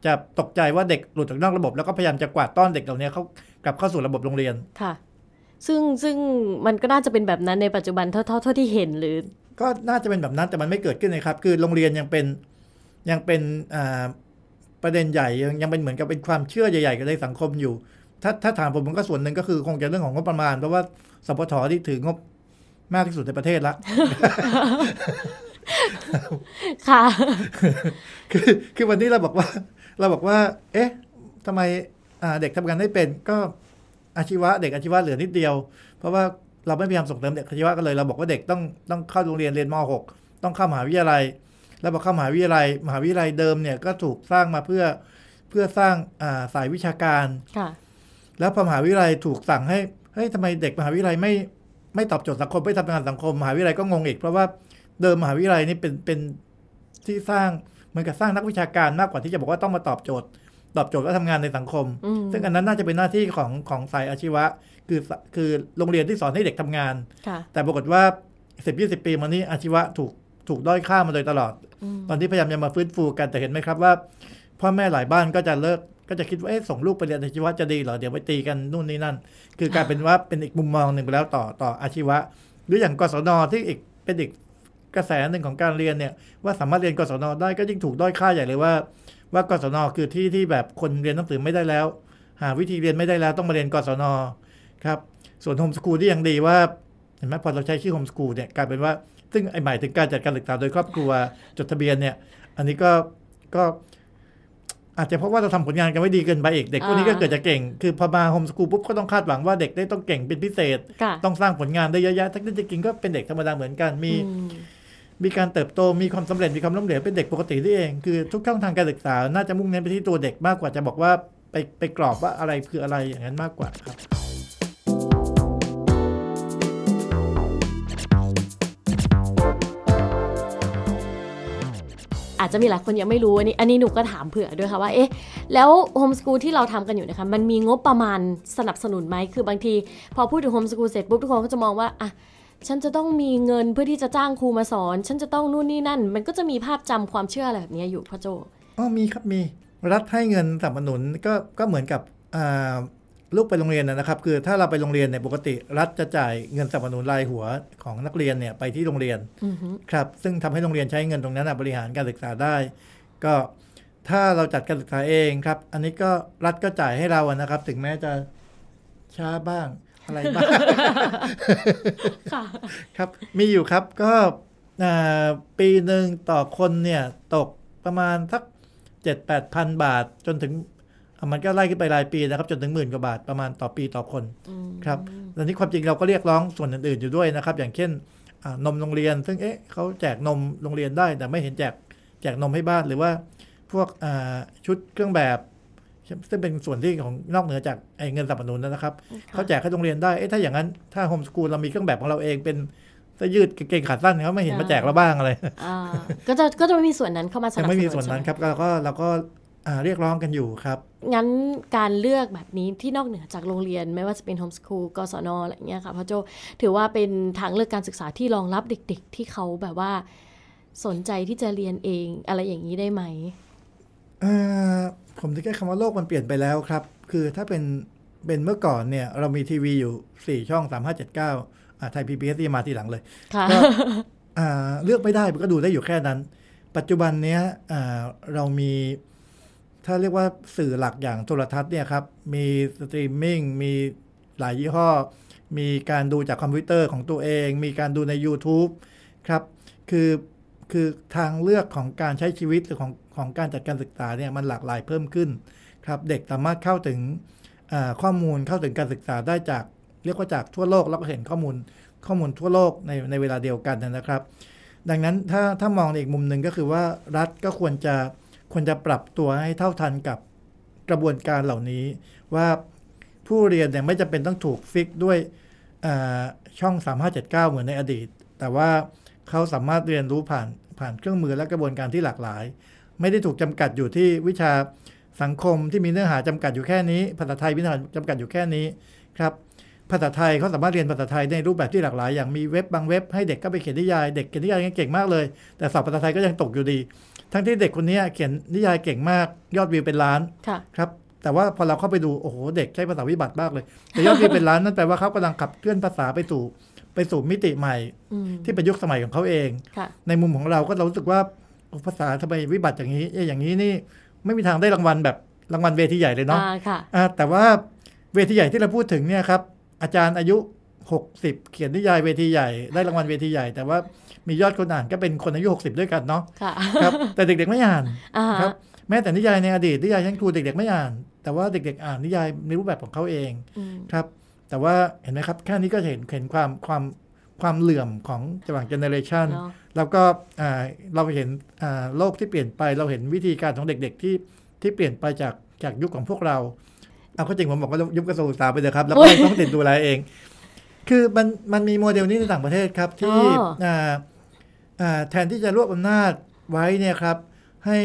จะตกใจว่าเด็กหลุดจากนอกระบบแล้วก็พยายามจะกวาดต้อนเด็กเหล่านี้เขากลับเข้าสู่ระบบโรงเรียน ค่ะ ซึ่งซึ่งมันก็น่าจะเป็นแบบนั้นในปัจจุบันเท่าเท่าที่เห็นหรือ ก็น่าจะเป็นแบบนั้นแต่มันไม่เกิดขึ้นเลยครับ คือโรงเรียนยังเป็นยังเป็นประเด็นใหญ่ ยังเป็นเหมือนกับเป็นความเชื่อใหญ่ๆในสังคมอยู่ ถ้าถ้าถามผมมันก็ส่วนหนึ่งก็คือคงจะเรื่องของงบประมาณ เพราะว่าสปทที่ถืองบมากที่สุดในประเทศละค่ะคือคือวันนี้เราบอกว่า เราบอกว่า เอ๊ะทำไมเด็กทำงานได้เป็น ก็อาชีวะเด็กอาชีวะเหลือนิดเดียว เพราะว่าเราไม่พยายามส่งเสริมเด็กอาชีวะกันเลยเราบอกว่าเด็กต้องต้องเข้าโรงเรียนเรียนม .6 ต้องเข้ามหาวิทยาลัยแล้วพอเข้ามหาวิทยาลัยมหาวิทยาลัยเดิมเนี่ยก็ถูกสร้างมาเพื่อเพื่อสร้างสายวิชาการค่ะ แล้วมหาวิทยาลัยถูกสั่งให้เฮ้ยทำไมเด็กมหาวิทยาลัย ไม่ไม่ตอบโจทย์สังคมไม่ทำงานสังคมมหาวิทยาลัยก็งงอีกเพราะว่าเดิมมหาวิทยาลัยนี่เป็นเป็นที่สร้าง เหมือนกับสร้างนักวิชาการมากกว่าที่จะบอกว่าต้องมาตอบโจทย์ตอบโจทย์แลาทำงานในสังคม ซึ่งอันนั้นน่าจะเป็นหน้าที่ของของสายอาชีวะ คือคือโรงเรียนที่สอนให้เด็กทำงานแต่ปรากฏว่าสิบยี่สิบปีมานี้อาชีวะถูก ถูกด้อยค่ามาโดยตลอด ตอนที่พยายามจะมาฟื้นฟูกันแต่เห็นไหมครับว่าพ่อแม่หลายบ้านก็จะเลิกก็จะคิดว่าเอ๊ะส่งลูกไปเรียนอาชีวะจะดีเหรอเดี๋ยวไปตีกันนู่นนี่นั่น คือกลายเป็นว่าเป็นอีกมุมมองหนึ่งไปแล้วต่อต่ออาชีวะ หรืออย่างกศนที่อีกเป็นอีกกระแสหนึ่งของการเรียนเนี่ยว่าสามารถเรียนกศนได้ก็ยิ่งถูกด้อยค่าใหญ่เลยว่าว่ากศนคือที่ที่แบบคนเรียนหนังสือไม่ได้แล้ว หาวิธีเรียนไม่ได้แล้วต้องมาเรียนกศนครับ ส่วนโฮมสกูลที่ยังดีว่าเห็นไหมพอเราใช้ชื่อโฮมสกูลเนี่ยกลายเป็นว่า ซึ่งไอหมายถึงการจัดการศึกษาโดยครอบครัวจดทะเบียนเนี่ยอันนี้ก็ก็อาจจะเพราะว่าเราทำผลงานกันไม่ดีเกินไปอีกเด็กพวกนี้ก็เกิดจะเก่งคือพอมาโฮมสกูลปุ๊บก็ต้องคาดหวังว่าเด็กได้ต้องเก่งเป็นพิเศษ ต้องสร้างผลงานได้เยอะๆทั้งที่จริงก็เป็นเด็กธรรมดาเหมือนกันมีมีการเติบโต มีความสำเร็จ มีความล้มเหลว เป็นเด็กปกติไี่เอง คือทุกช่องทางการศึกษา น่าจะมุ่งเน้นไปที่ตัวเด็กมากกว่าจะบอกว่าไปไปกรอบว่าอะไรคืออะไรอย่างนั้นมากกว่าครับอาจจะมีหลายคนยังไม่รู้ อันนี้ อันนี้หนูก็ถามเผื่อด้วยค่ะว่าเอ๊ะ แล้วโฮมสกูลที่เราทำกันอยู่นะคะ มันมีงบประมาณสนับสนุนไหม คือบางที พอพูดถึงโฮมสกูลเสร็จปุ๊บทุกคนก็จะมองว่าอ่ะฉันจะต้องมีเงินเพื่อที่จะจ้างครูมาสอน ฉันจะต้องนู่นนี่นั่น มันก็จะมีภาพจำความเชื่ออะไรแบบนี้อยู่พ่อโจอ๋อมีครับมีรัฐให้เงินสนับสนุนก็ก็เหมือนกับลูกไปโรงเรียนนะครับ คือถ้าเราไปโรงเรียนเนี่ยปกติ รัฐจะจ่ายเงินสนับสนุนรายหัวของนักเรียนเนี่ยไปที่โรงเรียนครับซึ่งทำให้โรงเรียนใช้เงินตรงนั้นบริหารการศึกษาได้ ก็ถ้าเราจัดการศึกษาเองครับ อันนี้ก็รัฐก็จ่ายให้เรานะครับ ถึงแม้จะช้าบ้างอะไรบ้างครับมีอยู่ครับก็ปีหนึ่งต่อคนเนี่ยตกประมาณสักเจ็ดแปดพันบาทจนถึงมันก็ไล่ขึ้นไปรายปีนะครับ จนถึงหมื่นกว่าบาทประมาณต่อปีต่อคนครับล้วนี้ความจริงเราก็เรียกร้องส่วนอื่นๆอยู่ด้วยนะครับ อย่างเช่นนมโรงเรียน ซึ่งเอ๊ะเขาแจกนมโรงเรียนได้ แต่ไม่เห็นแจกแจกนมให้บ้าน หรือว่าพวกชุดเครื่องแบบซึ่งเป็นส่วนที่ของนอกเหนือจากเงินสนับสนุนนะครับ เขาแจกให้โรงเรียนได้เอ้ถ้าอย่างนั้นถ้าโฮมสกูลเรามีเครื่องแบบของเราเองเป็นจสยืดเกงขาสั้นเขาไม่เห็นมาแจกเราบ้างอะไรก็จะก็จะไม่มีส่วนนั้นเข้ามาสนับสนุนไม่มีส่วนนั้นครับเราก็เราก็เรียกร้องกันอยู่ครับ งั้นการเลือกแบบนี้ที่นอกเหนือจากโรงเรียนไม่ว่าจะเป็นโฮมสคูลกศนอะไรเงี้ยค่ะพ่อโจถือว่าเป็นทางเลือกการศึกษาที่รองรับเด็ก ๆ ที่เขาแบบว่า สนใจที่จะเรียนเองอะไรอย่างนี้ได้ไหมผมจะแก้คำว่าโลกมันเปลี่ยนไปแล้วครับ คือถ้าเป็นเป็นเมื่อก่อนเนี่ย เรามีทีวีอยู่สี่ช่องสาามห้เจ็ดเอ่าไทยพีบีเอสมาทีหลังเลยก็เลือกไม่ได้มันก็ดูได้อยู่แค่นั้น ปัจจุบันเนี้ยเรามี ถ้าเรียกว่าสื่อหลักอย่างโทรทัศน์เนี่ยครับ มีสตรีมมิ่งมีหลายยี่ห้อ มีการดูจากคอมพิวเตอร์ของตัวเอง มีการดูใน YouTube ครับคือคือทางเลือกของการใช้ชีวิตหรือของของการจัดการศึกษาเนี่ยมันหลากหลายเพิ่มขึ้นครับเด็กสามารถเข้าถึงข้อมูลเข้าถึงการศึกษาได้จาก เรียกว่าจากทั่วโลก แล้วก็เห็นข้อมูลข้อมูลทั่วโลกในในเวลาเดียวกันนะครับ ดังนั้นถ้าถ้ามองในอีกมุมหนึ่งก็คือว่ารัฐก็ควรจะควรจะปรับตัวให้เท่าทันกับกระบวนการเหล่านี้ ว่าผู้เรียนเนี่ยไม่จำเป็นต้องถูกฟิกด้วยช่อง3579เหมือนในอดีต แต่ว่าเขาสามารถเรียนรู้ผ่านผ่านเครื่องมือและกระบวนการที่หลากหลายไม่ได้ถูกจำกัดอยู่ที่วิชาสังคมที่มีเนื้อหาจำกัดอยู่แค่นี้ภาษาไทยมีเนื้อหาจำกัดอยู่แค่นี้ครับ ภาษาไทยเขาสามารถเรียนภาษาไทยในรูปแบบที่หลากหลาย อย่างมีเว็บบางเว็บ ให้เด็กก็ไปเขียนนิยายเด็กเขียนนิยายเก่งมากเลย แต่สอบภาษาไทยก็ยังตกอยู่ดี ทั้งที่เด็กคนนี้เขียนนิยายเก่งมาก ยอดวิวเป็นล้านครับแต่ว่าพอเราเข้าไปดูโอ้โหเด็กใช้ภาษาวิบัติมากเลย แต่ยอดวิวเป็นล้านนั่นแปลว่าเขากำลังขับเคลื่อนภาษาไปสู่ไปสู่มิติใหม่ ที่เป็นยุคสมัยของเขาเอง ในมุมของเราก็เรารู้สึกว่าภาษาทำไมวิบัติอย่างนี้ อย่างนี้นี่ไม่มีทางได้รางวัลแบบรางวัลเวทีใหญ่เลยเนาะะแต่ว่าเวทีใหญ่ที่เราพูดถึงเนี่ยครับ อาจารย์อายุ 60 เขียนนิยายเวทีใหญ่ ได้รางวัลเวทีใหญ่แต่ว่ามียอดคนอ่านก็เป็นคนอายุ 60 ด้วยกันเนาะครับแต่เด็กๆไม่อ่านครับแม้แต่นิยายในอดีตนิยายชั้นครูเด็กๆไม่อ่านแต่ว่าเด็กๆ อ่านนิยายในรูปแบบของเขาเองครับ แต่ว่าเห็นไหมครับแค่นี้ก็เห็นเห็นความความความเหลื่อมของระหว่างเจเนเรชันแล้วก็เราเห็นโลกที่เปลี่ยนไปเราเห็นวิธีการของเด็กๆที่ ที่เปลี่ยนไปจากจากยุคของพวกเรา เอาข็จริงผมบอกว่ายุคกระทรวงศึกษาไปเลยครับแล้วก็ต้องติดดูแลเอง คือมันมันมีโมเดลนี้ในต่างประเทศครับที่แทนที่จะรวบอำนาจไว้เนี่ยครับ ให้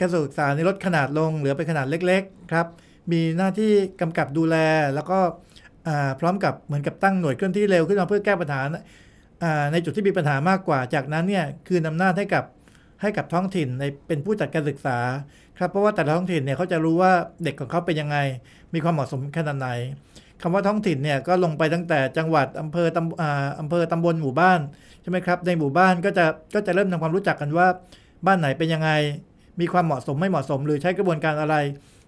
กระทรวงศึกษาในลดขนาดลงเหลือเป็นขนาดเล็ก ๆครับ มีหน้าที่กำกับดูแลแล้วก็พร้อมกับเหมือนกับตั้งหน่วยเคลื่อนที่เร็วขึ้นมาเพื่อแก้ปัญหาในจุดที่มีปัญหามากกว่า จากนั้นเนี่ยคือนำหน้าให้กับให้กับท้องถิ่นในเป็นผู้จัดการศึกษาครับเพราะว่าแต่ละท้องถิ่นเนี่ยเขาจะรู้ว่าเด็กของเขาเป็นยังไงมีความเหมาะสมขนาดไหน คำว่าท้องถิ่นเนี่ยก็ลงไปตั้งแต่จังหวัดอำเภอตำอำเภอตำบลหมู่บ้านใช่ไหมครับในหมู่บ้านก็จะก็จะเริ่มทำความรู้จักกันว่า บ้านไหนเป็นยังไงมีความเหมาะสมไม่เหมาะสม หรือใช้กระบวนการอะไร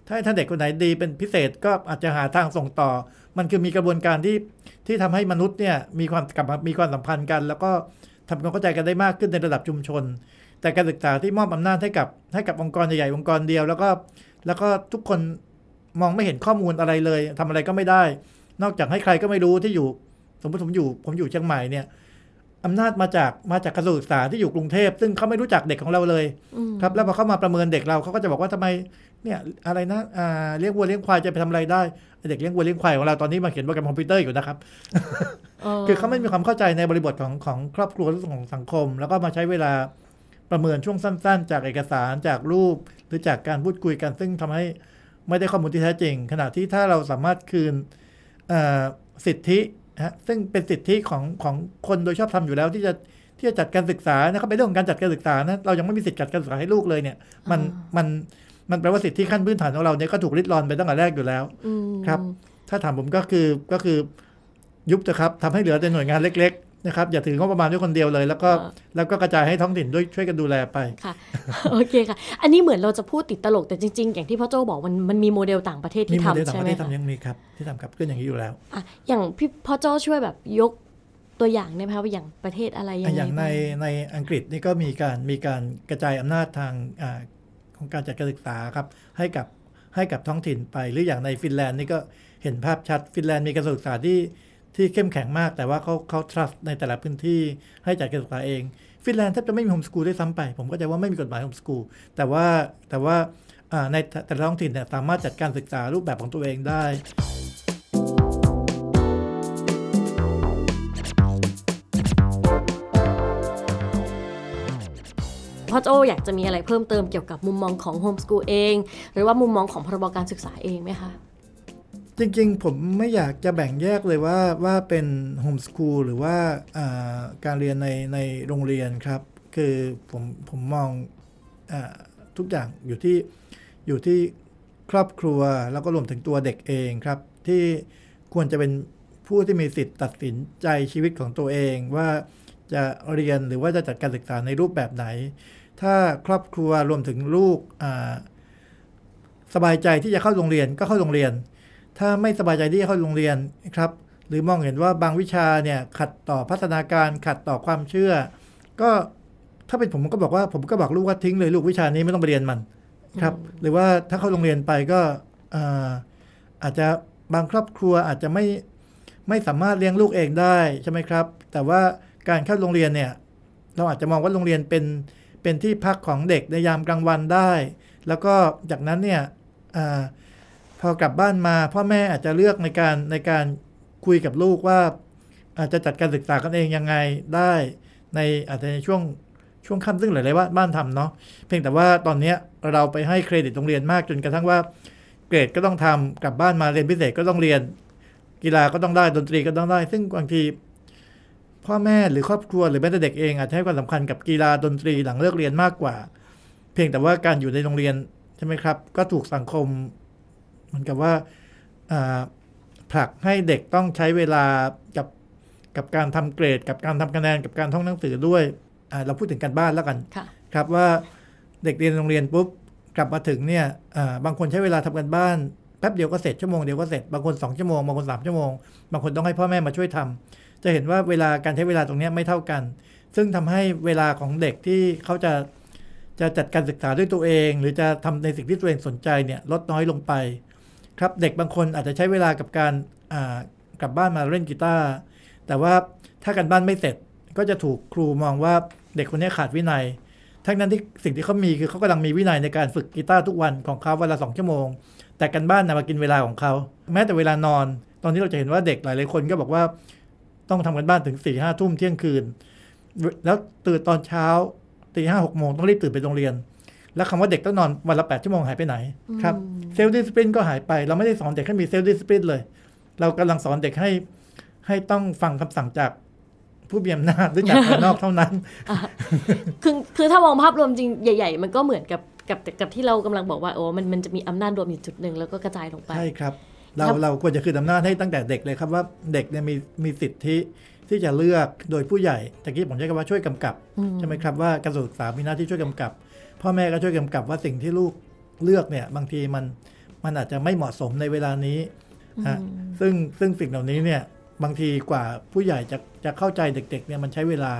ถ้าถ้าเด็กคนไหนดีเป็นพิเศษก็อาจจะหาทางส่งต่อมันคือมีกระบวนการที่ที่ทำให้มนุษย์เนี่ยมีความกลับมีความสัมพันธ์กัน แล้วก็ทำความเข้าใจกันได้มากขึ้นในระดับชุมชน แต่การศึกษาที่มอบอำนาจให้กับให้กับองค์กรใหญ่ๆองค์กรเดียวแล้วก็ แล้วก็ทุกคนมองไม่เห็นข้อมูลอะไรเลย ทำอะไรก็ไม่ได้ นอกจากให้ใครก็ไม่รู้ที่อยู่ สมมติผมอยู่ ผมอยู่เชียงใหม่เนี่ยอำนาจมาจากมาจากกระทรวงศึกษาที่อยู่กรุงเทพซึ่งเขาไม่รู้จักเด็กของเราเลย ครับ แล้วพอเขามาประเมินเด็กเราเขาก็จะบอกว่าทำไมเนี่ยอะไรนะอ่าเลี้ยงวัวเลี้ยงควายจะไปทำอะไรได้เด็กเลี้ยงวัวเลี้ยงควายของเราตอนนี้มาเขียนโปรแกรมคอมพิวเตอร์อยู่นะครับคือเขาไม่มีความเข้าใจในบริบทของของครอบครัวของสังคม แล้วก็มาใช้เวลาประเมินช่วงสั้น ๆ จากเอกสารจากรูป หรือจากการพูดคุยกันซึ่งทำให้ไม่ได้ข้อมูลที่แท้จริงขณะที่ถ้าเราสามารถคืนสิทธิฮะซึ่งเป็นสิทธิของของคนโดยชอบทำอยู่แล้วที่จะที่จะจัดการศึกษานะครับเป็นเรื่องของการจัดการศึกษานะเรายังไม่มีสิทธิจัดการศึกษาให้ลูกเลยเนี่ย มันมันมันแปลว่าสิทธิขั้นพื้นฐานของเราเนี่ยก็ถูกริดรอนไปตั้งแต่แรกอยู่แล้วครับ ถ้าถามผมก็คือก็คือยุบเถอะครับทำให้เหลือแต่หน่วยงานเล็กๆนะครับอย่าถืองบประมาณด้วยคนเดียวเลย แล้วก็แล้วก็กระจายให้ท้องถิ่นด้วยช่วยกันดูแลไปค่ะโอเคค่ะ อันนี้เหมือนเราจะพูดติดตลก แต่จริงๆ อย่างที่พ่อโจบอกมันมันมีโมเดลต่างประเทศที่ทำใช่ไหมมีโมเดลต่างประเทศทำยังมีครับที่ทำกับเพื่อนอย่างนี้อยู่แล้วอ่ะอย่างพี่พ่อโจช่วยแบบยกตัวอย่างได้ไหมคะว่าอย่างประเทศอะไรยังไงอย่างในในอังกฤษนี่ก็มีการมีการกระจายอำนาจทางของการจัดการศึกษาครับ ให้กับให้กับท้องถิ่นไปหรืออย่างในฟินแลนด์นี่ก็เห็นภาพชัดฟินแลนด์มีการศึกษาที่ที่เข้มแข็งมาก แต่ว่าเขาเขา trust ในแต่ละพื้นที่ให้จัดการศึกษาเองฟินแลนด์แทบจะไม่มีโฮมสกูลด้ซ้ำไป ผมก็จะว่าไม่มีกฎหมายโฮมสกูลแต่ว่าแต่ว่าในแต่ละท้องถิ่นเนี่ยสามารถจัดการศึกษารูปแบบของตัวเองได้พ่อโจอยากจะมีอะไรเพิ่มเติมเกี่ยวกับมุมมองของโฮมสกูลเอง หรือว่ามุมมองของพรบการศึกษาเองไหมคะจริงๆผมไม่อยากจะแบ่งแยกเลยว่าว่าเป็นโฮมสกูลหรือว่าการเรียนในในโรงเรียนครับ คือผมผมมองอทุกอย่างอยู่ที่อยู่ที่ครอบครัวแล้วก็รวมถึงตัวเด็กเองครับที่ควรจะเป็นผู้ที่มีสิทธิ์ตัดสินใจชีวิตของตัวเอง ว่าจะเรียนหรือว่าจะจัดการศึกษาในรูปแบบไหนถ้าครอบครัวรวมถึงลูกสบายใจที่จะเข้าโรงเรียนก็เข้าโรงเรียน ถ้าไม่สบายใจที่จะเข้าโรงเรียนครับ หรือมองเห็นว่าบางวิชาเนี่ยขัดต่อพัฒนาการขัดต่อความเชื่อ ก็ถ้าเป็นผมก็บอกว่าผมก็บอกลูกว่าทิ้งเลยลูกวิชานี้ไม่ต้องไปเรียนมันครับ หรือว่าถ้าเข้าโรงเรียนไปก็อาจจะบางครอบครัวอาจจะไม่ไม่สามารถเลี้ยงลูกเองได้ใช่ไหมครับ แต่ว่าการเข้าโรงเรียนเนี่ยเราอาจจะมองว่าโรงเรียนเป็นเป็นที่พักของเด็กในยามกลางวันได้ แล้วก็จากนั้นเนี่ยอพอกลับบ้านมา พ่อแม่อาจจะเลือกในการในการคุยกับลูกว่า อาจจะจัดการศึกษากันเองยังไงได้ ในอาจจะในช่วงช่วงค่ำซึ่งหลายๆว่าบ้านทำเนาะเพียงแต่ว่าตอนนี้เราไปให้เครดิตโรงเรียนมากจนกระทั่งว่าเกรดก็ต้องทำกลับบ้านมาเรียนพิเศษก็ต้องเรียน กีฬาก็ต้องได้ดนตรีก็ต้องได้ ซึ่งบางทีพ่อแม่หรือครอบครัวหรือแม้แต่เด็กเองอาจจะให้ความสำคัญกับกีฬาดนตรีหลังเลิกเรียนมากกว่า เพียงแต่ว่าการอยู่ในโรงเรียนใช่ไหมครับก็ถูกสังคม เหมือนกับว่าผลักให้เด็กต้องใช้เวลากับกับการทำเกรดกับการทำคะแนนกับการท่องหนังสือด้วยเราพูดถึงการบ้านแล้วกัน ครับว่าเด็กเรียนโรงเรียนปุ๊บกลับมาถึงเนี่ยบางคนใช้เวลาทำกันบ้านแป๊บเดียวก็เสร็จชั่วโมงเดียวก็เสร็จบางคนสองชั่วโมงบางคนสามชั่วโมงบางคนต้องให้พ่อแม่มาช่วยทำจะเห็นว่าเวลาการใช้เวลาตรงนี้ไม่เท่ากัน ซึ่งทำให้เวลาของเด็กที่เขาจะจะจัดการศึกษาด้วยตัวเอง หรือจะทำในสิ่งที่ตัวเองสนใจเนี่ยลดน้อยลงไป ครับเด็กบางคนอาจจะใช้เวลากับการกลับบ้านมาเล่นกีตาร์แต่ว่าถ้าการบ้านไม่เสร็จ ก็จะถูกครูมองว่าเด็กคนนี้ขาดวินัยทั้งนั้นที่สิ่งที่เขา มีคือเขากำลังมีวินัยในการฝึกกีตาร์ทุกวันของเขาเวลาสองชั่วโมงแต่การบ้านนะมากินเวลาของเขา แม้แต่เวลานอน ตอนนี้เราจะเห็นว่าเด็กหลาย ๆ คนก็บอกว่าต้องทำกันบ้านถึงสี่ห้าทุ่มเที่ยงคืน แล้วตื่นตอนเช้าตีห้าหกโมงต้องรีบตื่นไปโรงเรียน แล้วคำว่าเด็กต้องนอนวันละแปดชั่วโมงหายไปไหนครับเซลล์ดิสซิปลินก็หายไป เราไม่ได้สอนเด็กให้มีเซลล์ดิสซิปลินเลย เรากำลังสอนเด็กให้ให้ต้องฟังคำสั่งจาก ผู้มีอำนาจหรือจากายนอกเท่านั้น คือคือถ้ามองภาพรวมจริงใหญ่ๆ มันก็เหมือนกับกับกับที่เรากำลังบอกว่าโอ้มันมันจะมีอำนาจรวมอยู่จุดหนึ่งแล้วก็กระจายลงไปใช่ครับเรา เราควรจะคืนอำนาจให้ตั้งแต่เด็กเลยครับว่าเด็กเนี่ยมี มีสิทธิที่จะเลือกโดยผู้ใหญ่ตะกี้ ผมใช้คำว่าช่วยกำกับใช่ไหมครับว่ากระทรวงศึกษามีหน้าที่ช่วยกำกับ พ่อแม่ ก็ช่วยกำกับว่าสิ่งที่ลูกเลือกเนี่ยบางทีมันมันอาจจะไม่เหมาะสมในเวลานี้ฮะซึ่งซึ่งสิ่งเหล่านี้เนี่ยบางทีกว่าผู้ใหญ่จะจะเข้าใจเด็กๆเนี่ยมันใช้เวลา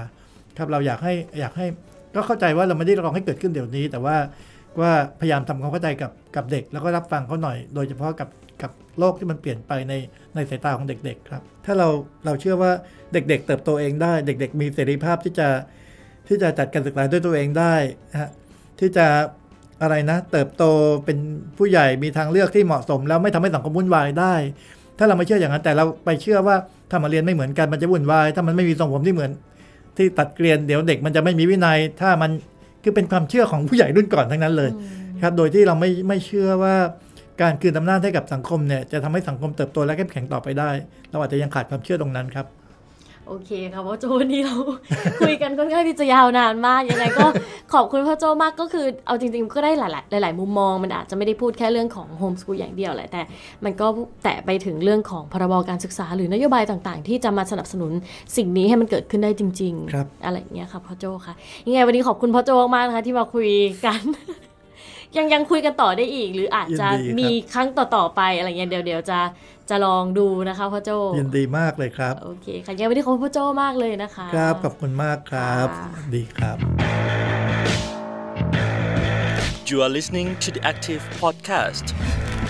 ครับเราอยากให้อยากให้ก็เข้าใจว่าเราไม่ได้รองให้เกิดขึ้นเดี๋ยวนี้ แต่ว่าว่าพยายามทำความเข้าใจกับกับเด็ก แล้วก็รับฟังเขาหน่อย โดยเฉพาะกับกับโลกที่มันเปลี่ยนไปในในสายตาของเด็กๆครับ ถ้าเราเราเชื่อว่าเด็กๆ เติบโตเองได้เด็ก ๆ มีเสรีภาพที่จะที่จะจัดการศึกษาด้วยตัวเองได้นะฮะที่จะอะไรนะ เติบโตเป็นผู้ใหญ่มีทางเลือกที่เหมาะสมแล้วไม่ทำให้สังคมวุ่นวายได้ถ้าเราไม่เชื่ออย่างนั้นแต่เราไปเชื่อว่าถ้ามาเรียนไม่เหมือนกันมันจะวุ่นวายถ้ามันไม่มีทรงผมที่เหมือน ที่ตัดเกรียนเดี๋ยวเด็ก มันจะไม่มีวินยัย ถ้ามันคือเป็นความเชื่อของผู้ใหญ่รุ่นก่อนทั้งนั้นเลยครับ โดยที่เราไม่ไม่เชื่อว่าการคืนอำนาจให้กับสังคมเนี่ยจะทำให้สังคมเติบโตและเข้มแข็งต่อไปได้ เราอาจจะยังขาดความเชื่อตรงนั้นครับ โอเคค่ะพ่อโจวันนี้เราคุยกันค่อนข้างที่จะยาวนานมากยังไงก็ขอบคุณพ่อโจมากก็คือเอาจริงๆก็ได้หลายๆหลาย ๆ มุมมอง มันอาจจะไม่ได้พูดแค่เรื่องของโฮมสกูลอย่างเดียวแหละ แต่มันก็แตะไปถึงเรื่องของพรบการศึกษาหรือนโยบายต่าง ๆ ที่จะมาสนับสนุนสิ่งนี้ให้มันเกิดขึ้นได้จริงๆอะไรอย่างเงี้ยค่ะพ่อโจค่ะยังไง วันนี้ขอบคุณพ่อโจมากนะคะ ที่มาคุยกันยังยังคุยกันต่อได้อีกหรืออาจจะมีครั้งต่อ ๆ ไป อะไรเงี้ยเดี๋ยวเดี๋ยวจะจะลองดูนะคะพ่อโจยินดีมากเลยครับ โอเคค่ะยังไม่ได้ขอบคุณพ่อโจมากเลยนะคะครับ ขอบคุณมากครับ ดีครับ You are listening to the Active Podcast.